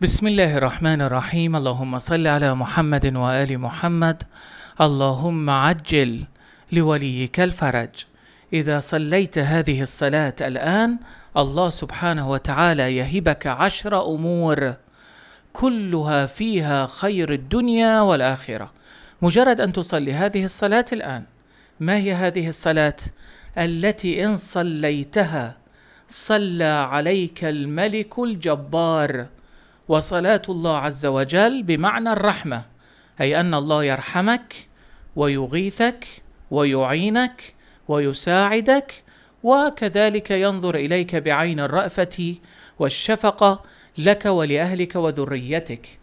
بسم الله الرحمن الرحيم اللهم صل على محمد وآل محمد اللهم عجل لوليك الفرج إذا صليت هذه الصلاة الآن الله سبحانه وتعالى يهبك عشر أمور كلها فيها خير الدنيا والآخرة مجرد أن تصلي هذه الصلاة الآن ما هي هذه الصلاة التي إن صليتها صلى عليك الملك الجبار وصلاة الله عز وجل بمعنى الرحمة أي أن الله يرحمك ويغيثك ويعينك ويساعدك وكذلك ينظر إليك بعين الرأفة والشفقة لك ولأهلك وذريتك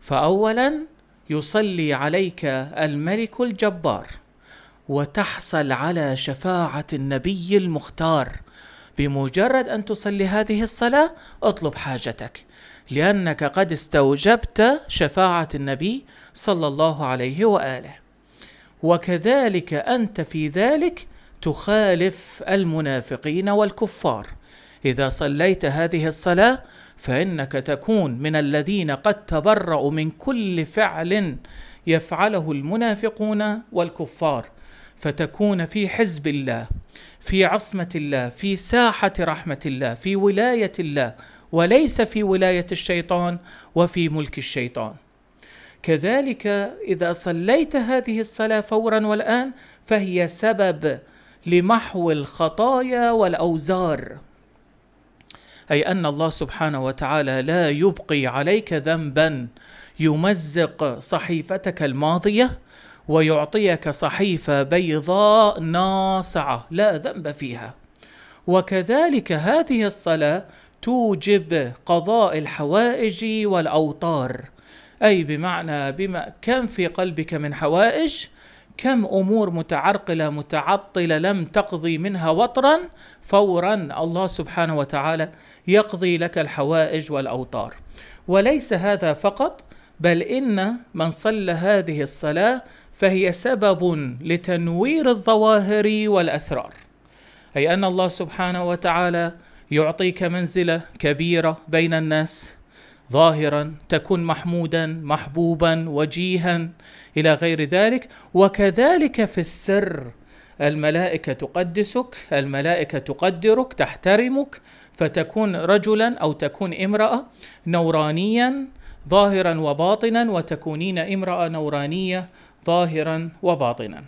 فأولا يصلي عليك الملك الجبار وتحصل على شفاعة النبي المختار بمجرد أن تصلي هذه الصلاة اطلب حاجتك لأنك قد استوجبت شفاعة النبي صلى الله عليه وآله وكذلك أنت في ذلك تخالف المنافقين والكفار إذا صليت هذه الصلاة فإنك تكون من الذين قد تبرأوا من كل فعل يفعله المنافقون والكفار فتكون في حزب الله في عصمه الله في ساحه رحمه الله في ولايه الله وليس في ولايه الشيطان وفي ملك الشيطان كذلك اذا صليت هذه الصلاه فورا والان فهي سبب لمحو الخطايا والاوزار اي ان الله سبحانه وتعالى لا يبقي عليك ذنبا يمزق صحيفتك الماضيه ويعطيك صحيفة بيضاء ناصعة لا ذنب فيها وكذلك هذه الصلاة توجب قضاء الحوائج والأوطار أي بمعنى بما كم في قلبك من حوائج كم امور متعرقله متعطله لم تقضي منها وطرا فورا الله سبحانه وتعالى يقضي لك الحوائج والاوطار وليس هذا فقط بل ان من صلى هذه الصلاه فهي سبب لتنوير الظواهر والاسرار اي ان الله سبحانه وتعالى يعطيك منزله كبيره بين الناس ظاهرا تكون محمودا محبوبا وجيها الى غير ذلك وكذلك في السر الملائكه تقدسك الملائكه تقدرك تحترمك فتكون رجلا او تكون امراه نورانيا ظاهرا وباطنا وتكونين امراه نورانيه ظاهرا وباطنا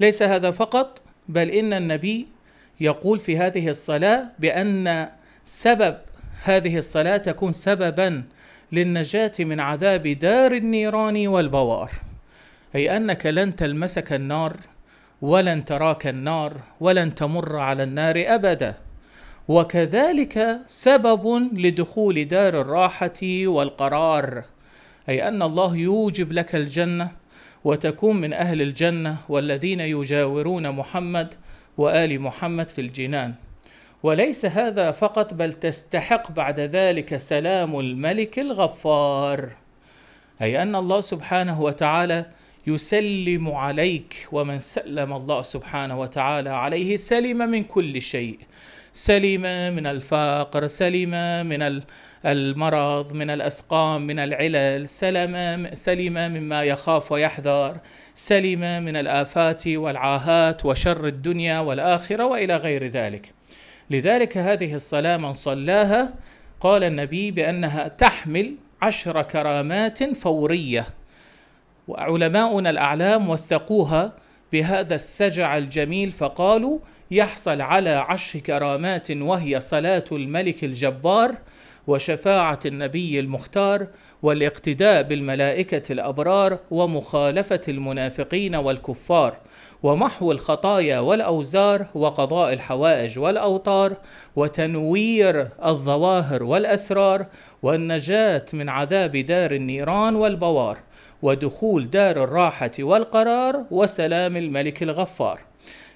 ليس هذا فقط بل ان النبي يقول في هذه الصلاه بان سبب هذه الصلاه تكون سببا للنجاه من عذاب دار النيران والبوار اي انك لن تلمسك النار ولن تراك النار ولن تمر على النار ابدا وكذلك سبب لدخول دار الراحه والقرار أي أن الله يوجب لك الجنة وتكون من أهل الجنة والذين يجاورون محمد وآل محمد في الجنان وليس هذا فقط بل تستحق بعد ذلك سلام الملك الغفار أي أن الله سبحانه وتعالى يسلم عليك ومن سلم الله سبحانه وتعالى عليه سلم من كل شيء سلم من الفقر سلم من المرض من الأسقام من العلل سلم, سلم مما يخاف ويحذر سلم من الآفات والعاهات وشر الدنيا والآخرة وإلى غير ذلك لذلك هذه الصلاة من صلاها قال النبي بأنها تحمل عشر كرامات فورية وعلماؤنا الأعلام وثقوها بهذا السجع الجميل فقالوا يحصل على عشر كرامات وهي صلاة الملك الجبار وشفاعة النبي المختار والاقتداء بالملائكة الأبرار ومخالفة المنافقين والكفار ومحو الخطايا والأوزار وقضاء الحوائج والأوطار وتنوير الظواهر والأسرار والنجاة من عذاب دار النيران والبوار ودخول دار الراحة والقرار وسلام الملك الغفار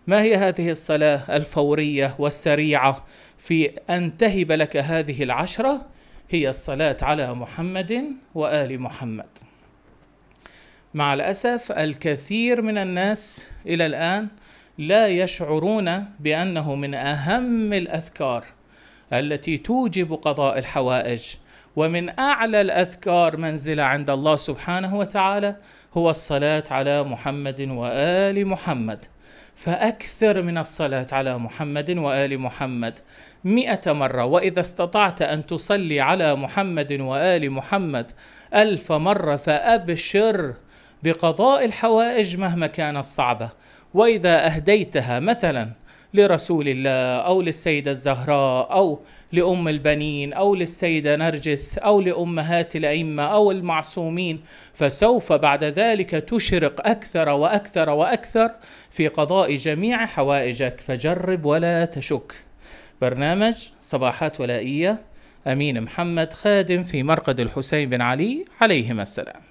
ما هي هذه الصلاة الفورية والسريعة في أن تهب لك هذه العشرة هي الصلاة على محمد وآل محمد مع الأسف الكثير من الناس إلى الآن لا يشعرون بأنه من أهم الأذكار التي توجب قضاء الحوائج ومن أعلى الأذكار منزلة عند الله سبحانه وتعالى هو الصلاة على محمد وآل محمد فأكثر من الصلاة على محمد وآل محمد مئة مرة وإذا استطعت أن تصلي على محمد وآل محمد ألف مرة فأبشر بقضاء الحوائج مهما كانت صعبة وإذا أهديتها مثلا لرسول الله أو للسيدة الزهراء أو لأم البنين أو للسيدة نرجس أو لأمهات الأئمة أو المعصومين فسوف بعد ذلك تشرق أكثر وأكثر وأكثر في قضاء جميع حوائجك فجرب ولا تشك برنامج صباحات ولائية أمين محمد خادم في مرقد الحسين بن علي عليهما السلام